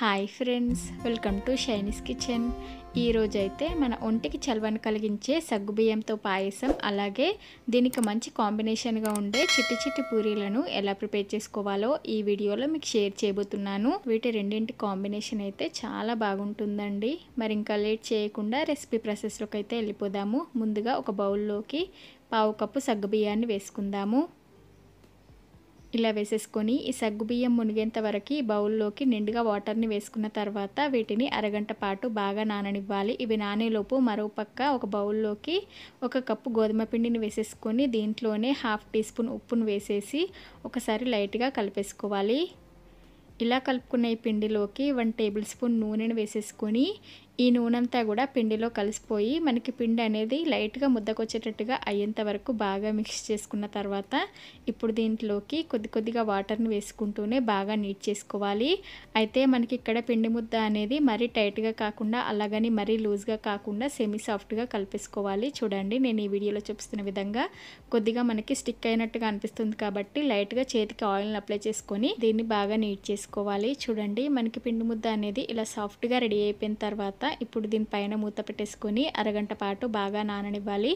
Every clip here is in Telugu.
hi friends welcome to Shiny's kitchen ఈరోజు అయితే మన ఒంటికి చలవని కలిగించే సగ్గుబియ్యంతో పాయసం అలాగే దీనికి మంచి కాంబినేషన్గా ఉండే చిట్టి చిట్టి పూరీలను ఎలా ప్రిపేర్ చేసుకోవాలో ఈ వీడియోలో మీకు షేర్ చేయబోతున్నాను వీటి రెండింటి కాంబినేషన్ అయితే చాలా బాగుంటుందండి మరి ఇంకా లేట్ చేయకుండా రెసిపీ ప్రాసెస్లోకి అయితే వెళ్ళిపోదాము ముందుగా ఒక బౌల్లోకి పావు కప్పు సగ్గుబియ్యాన్ని వేసుకుందాము ఇలా వేసేసుకొని ఈ సగ్గుబియ్యం మునిగేంత వరకు బౌల్లోకి నిండుగా వాటర్ని వేసుకున్న తర్వాత వీటిని అరగంట పాటు బాగా నాననివ్వాలి ఇవి నానేలోపు మరోపక్క ఒక బౌల్లోకి ఒక కప్పు గోధుమ పిండిని వేసేసుకొని దీంట్లోనే హాఫ్ టీ స్పూన్ ఉప్పును వేసేసి ఒకసారి లైట్గా కలిపేసుకోవాలి ఇలా కలుపుకున్న ఈ పిండిలోకి వన్ టేబుల్ స్పూన్ నూనెను వేసేసుకొని ఈ నూనెంతా కూడా పిండిలో కలిసిపోయి మనకి పిండి అనేది లైట్గా ముద్దకొచ్చేటట్టుగా అయ్యేంత వరకు బాగా మిక్స్ చేసుకున్న తర్వాత ఇప్పుడు దీంట్లోకి కొద్ది కొద్దిగా వాటర్ని వేసుకుంటూనే బాగా నీట్ చేసుకోవాలి అయితే మనకి ఇక్కడ పిండి ముద్ద అనేది మరీ టైట్గా కాకుండా అలాగని మరీ లూజ్గా కాకుండా సెమీ సాఫ్ట్గా కలిపేసుకోవాలి చూడండి నేను ఈ వీడియోలో చూపిస్తున్న విధంగా కొద్దిగా మనకి స్టిక్ అయినట్టుగా అనిపిస్తుంది కాబట్టి లైట్గా చేతికి ఆయిల్ని అప్లై చేసుకొని దీన్ని బాగా నీట్ చేసుకోవాలి చూడండి మనకి పిండి ముద్ద అనేది ఇలా సాఫ్ట్గా రెడీ అయిపోయిన తర్వాత తర్వాత ఇప్పుడు దీనిపైన మూత పెట్టేసుకొని అరగంట పాటు బాగా నాననివ్వాలి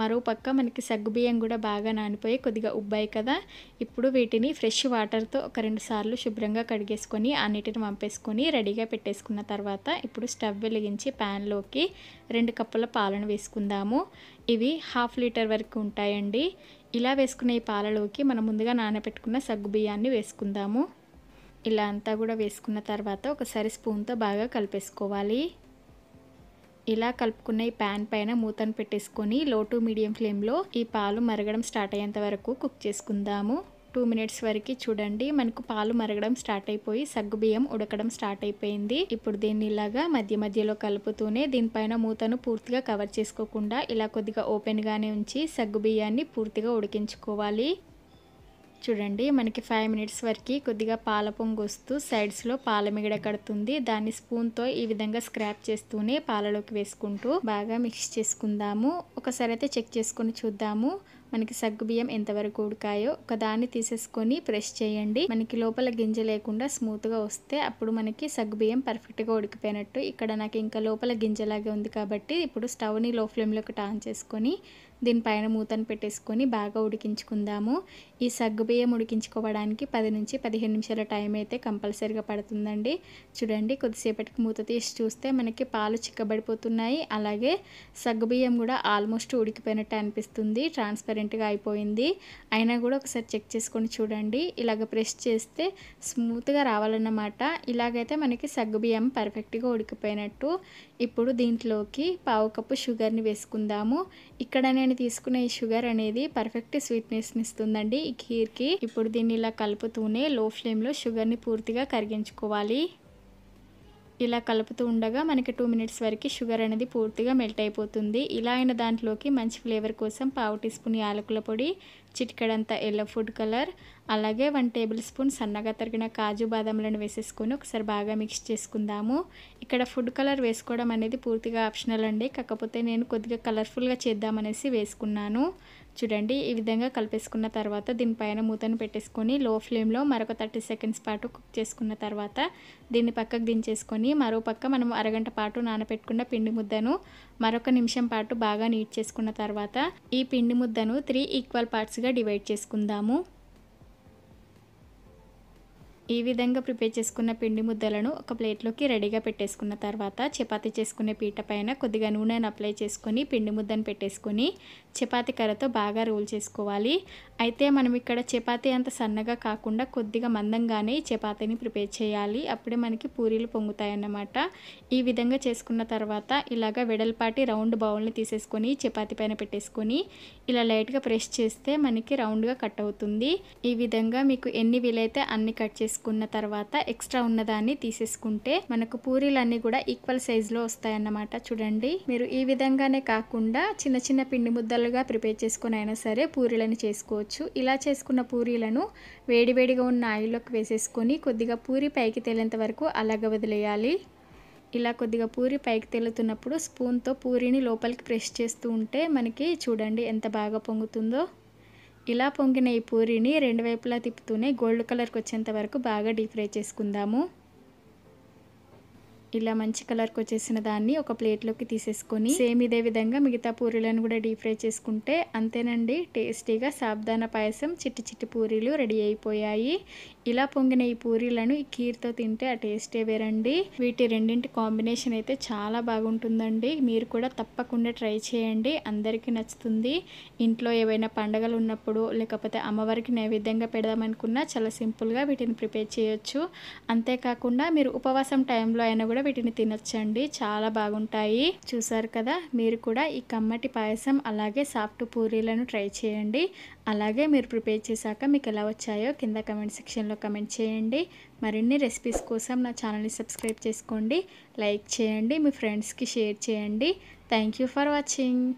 మరోపక్క మనకి సగ్గుబియ్యం కూడా బాగా నానిపోయి కొద్దిగా ఉబ్బాయి కదా ఇప్పుడు వీటిని ఫ్రెష్ వాటర్తో ఒక రెండు సార్లు శుభ్రంగా కడిగేసుకొని ఆ నీటిని పంపేసుకొని రెడీగా పెట్టేసుకున్న తర్వాత ఇప్పుడు స్టవ్ వెలిగించి ప్యాన్లోకి రెండు కప్పుల పాలను వేసుకుందాము ఇవి హాఫ్ లీటర్ వరకు ఉంటాయండి ఇలా వేసుకునే ఈ పాలలోకి మనం ముందుగా నానబెట్టుకున్న సగ్గు బియ్యాన్ని వేసుకుందాము ఇలా అంతా కూడా వేసుకున్న తర్వాత ఒకసారి స్పూన్తో బాగా కలిపేసుకోవాలి ఇలా కలుపుకున్న ఈ ప్యాన్ పైన మూతను పెట్టేసుకొని లో టు మీడియం ఫ్లేమ్లో ఈ పాలు మరగడం స్టార్ట్ అయ్యేంత వరకు కుక్ చేసుకుందాము టూ మినిట్స్ వరకు చూడండి మనకు పాలు మరగడం స్టార్ట్ అయిపోయి సగ్గుబియ్యం ఉడకడం స్టార్ట్ అయిపోయింది ఇప్పుడు దీన్ని ఇలాగా మధ్య మధ్యలో కలుపుతూనే దీనిపైన మూతను పూర్తిగా కవర్ చేసుకోకుండా ఇలా కొద్దిగా ఓపెన్గానే ఉంచి బియ్యాన్ని పూర్తిగా ఉడికించుకోవాలి చూడండి మనకి ఫైవ్ మినిట్స్ వరకు కొద్దిగా పాల పొంగు వస్తూ సైడ్స్లో పాల మిగడ కడుతుంది దాన్ని స్పూన్తో ఈ విధంగా స్క్రాప్ చేస్తూనే పాలలోకి వేసుకుంటూ బాగా మిక్స్ చేసుకుందాము ఒకసారి అయితే చెక్ చేసుకొని చూద్దాము మనకి సగ్గుబియ్యం ఎంతవరకు ఉడికాయో ఒకదాన్ని తీసేసుకొని ప్రెస్ చేయండి మనకి లోపల గింజ లేకుండా స్మూత్గా వస్తే అప్పుడు మనకి సగ్గుబియ్యం పర్ఫెక్ట్గా ఉడికిపోయినట్టు ఇక్కడ నాకు ఇంకా లోపల గింజలాగే ఉంది కాబట్టి ఇప్పుడు స్టవ్ని లో ఫ్లేమ్లోకి టాన్ చేసుకొని దీనిపైన మూతను పెట్టేసుకొని బాగా ఉడికించుకుందాము ఈ సగ్గుబియ్యం ఉడికించుకోవడానికి పది నుంచి పదిహేను నిమిషాల టైం అయితే కంపల్సరీగా పడుతుందండి చూడండి కొద్దిసేపటికి మూత తీసి చూస్తే మనకి పాలు చిక్కబడిపోతున్నాయి అలాగే సగ్గుబియ్యం కూడా ఆల్మోస్ట్ ఉడికిపోయినట్టు అనిపిస్తుంది ట్రాన్స్పరెంట్ యాక్సిడెంట్గా అయిపోయింది అయినా కూడా ఒకసారి చెక్ చేసుకొని చూడండి ఇలాగ ప్రెస్ చేస్తే స్మూత్గా రావాలన్నమాట ఇలాగైతే మనకి సగ్గుబియ్యం పర్ఫెక్ట్గా ఉడికిపోయినట్టు ఇప్పుడు దీంట్లోకి పావు కప్పు షుగర్ని వేసుకుందాము ఇక్కడ నేను తీసుకునే ఈ షుగర్ అనేది పర్ఫెక్ట్ స్వీట్నెస్ని ఇస్తుందండి ఈ ఖీర్కి ఇప్పుడు దీన్ని ఇలా కలుపుతూనే లో ఫ్లేమ్లో షుగర్ని పూర్తిగా కరిగించుకోవాలి ఇలా కలుపుతూ ఉండగా మనకి టూ మినిట్స్ వరకు షుగర్ అనేది పూర్తిగా మెల్ట్ అయిపోతుంది ఇలా అయిన దాంట్లోకి మంచి ఫ్లేవర్ కోసం పావు టీ స్పూన్ యాలకుల పొడి చిటికడంత ఎల్లో ఫుడ్ కలర్ అలాగే వన్ టేబుల్ స్పూన్ సన్నగా తరిగిన కాజు బాదంలను వేసేసుకొని ఒకసారి బాగా మిక్స్ చేసుకుందాము ఇక్కడ ఫుడ్ కలర్ వేసుకోవడం అనేది పూర్తిగా ఆప్షనల్ అండి కాకపోతే నేను కొద్దిగా కలర్ఫుల్గా చేద్దామనేసి వేసుకున్నాను చూడండి ఈ విధంగా కలిపేసుకున్న తర్వాత దీనిపైన మూతను పెట్టేసుకొని లో ఫ్లేమ్లో మరొక థర్టీ సెకండ్స్ పాటు కుక్ చేసుకున్న తర్వాత దీన్ని పక్కకు దించేసుకొని మరో పక్క మనం అరగంట పాటు నానబెట్టుకున్న పిండి ముద్దను మరొక నిమిషం పాటు బాగా నీట్ చేసుకున్న తర్వాత ఈ పిండి ముద్దను త్రీ ఈక్వల్ పార్ట్స్గా డివైడ్ చేసుకుందాము ఈ విధంగా ప్రిపేర్ చేసుకున్న పిండి ముద్దలను ఒక ప్లేట్లోకి రెడీగా పెట్టేసుకున్న తర్వాత చపాతి చేసుకునే పీట పైన కొద్దిగా నూనెను అప్లై చేసుకొని పిండి ముద్దను పెట్టేసుకొని చపాతి కర్రతో బాగా రోల్ చేసుకోవాలి అయితే మనం ఇక్కడ చపాతి అంత సన్నగా కాకుండా కొద్దిగా మందంగానే చపాతీని ప్రిపేర్ చేయాలి అప్పుడే మనకి పూరీలు పొంగుతాయన్నమాట ఈ విధంగా చేసుకున్న తర్వాత ఇలాగ వెడల్పాటి రౌండ్ బౌల్ని తీసేసుకొని చపాతి పైన పెట్టేసుకొని ఇలా లైట్గా ప్రెస్ చేస్తే మనకి రౌండ్గా కట్ అవుతుంది ఈ విధంగా మీకు ఎన్ని వీలైతే అన్ని కట్ చేసుకో తీసుకున్న తర్వాత ఎక్స్ట్రా ఉన్నదాన్ని తీసేసుకుంటే మనకు పూరీలన్నీ కూడా ఈక్వల్ సైజ్లో వస్తాయన్నమాట చూడండి మీరు ఈ విధంగానే కాకుండా చిన్న చిన్న పిండి ముద్దలుగా ప్రిపేర్ చేసుకుని అయినా సరే పూరీలను చేసుకోవచ్చు ఇలా చేసుకున్న పూరీలను వేడివేడిగా ఉన్న ఆయిల్లోకి వేసేసుకొని కొద్దిగా పూరి పైకి తేలేంత వరకు అలాగ వదిలేయాలి ఇలా కొద్దిగా పూరి పైకి తేలుతున్నప్పుడు స్పూన్తో పూరిని లోపలికి ప్రెస్ చేస్తూ ఉంటే మనకి చూడండి ఎంత బాగా పొంగుతుందో ఇలా పొంగిన ఈ పూరీని రెండు వైపులా తిప్పుతూనే గోల్డ్ కలర్కి వచ్చేంత వరకు బాగా డీప్ ఫ్రై చేసుకుందాము ఇలా మంచి కలర్కి వచ్చేసిన దాన్ని ఒక ప్లేట్లోకి తీసేసుకొని సేమ్ ఇదే విధంగా మిగతా పూరీలను కూడా డీప్ ఫ్రై చేసుకుంటే అంతేనండి టేస్టీగా సాబ్దాన పాయసం చిట్టి చిట్టి పూరీలు రెడీ అయిపోయాయి ఇలా పొంగిన ఈ పూరీలను ఈ కీర్తో తింటే ఆ టేస్టే వేరండి వీటి రెండింటి కాంబినేషన్ అయితే చాలా బాగుంటుందండి మీరు కూడా తప్పకుండా ట్రై చేయండి అందరికీ నచ్చుతుంది ఇంట్లో ఏవైనా పండగలు ఉన్నప్పుడు లేకపోతే అమ్మవారికి నైవేద్యంగా పెడదామనుకున్నా చాలా సింపుల్గా వీటిని ప్రిపేర్ చేయొచ్చు అంతేకాకుండా మీరు ఉపవాసం టైంలో అయినా కూడా వీటిని తినొచ్చండి చాలా బాగుంటాయి చూసారు కదా మీరు కూడా ఈ కమ్మటి పాయసం అలాగే సాఫ్ట్ పూరీలను ట్రై చేయండి అలాగే మీరు ప్రిపేర్ చేశాక మీకు ఎలా వచ్చాయో కింద కమెంట్ సెక్షన్లో సెక్షన్లో కమెంట్ చేయండి మరిన్ని రెసిపీస్ కోసం నా ఛానల్ని సబ్స్క్రైబ్ చేసుకోండి లైక్ చేయండి మీ ఫ్రెండ్స్కి షేర్ చేయండి థ్యాంక్ ఫర్ వాచింగ్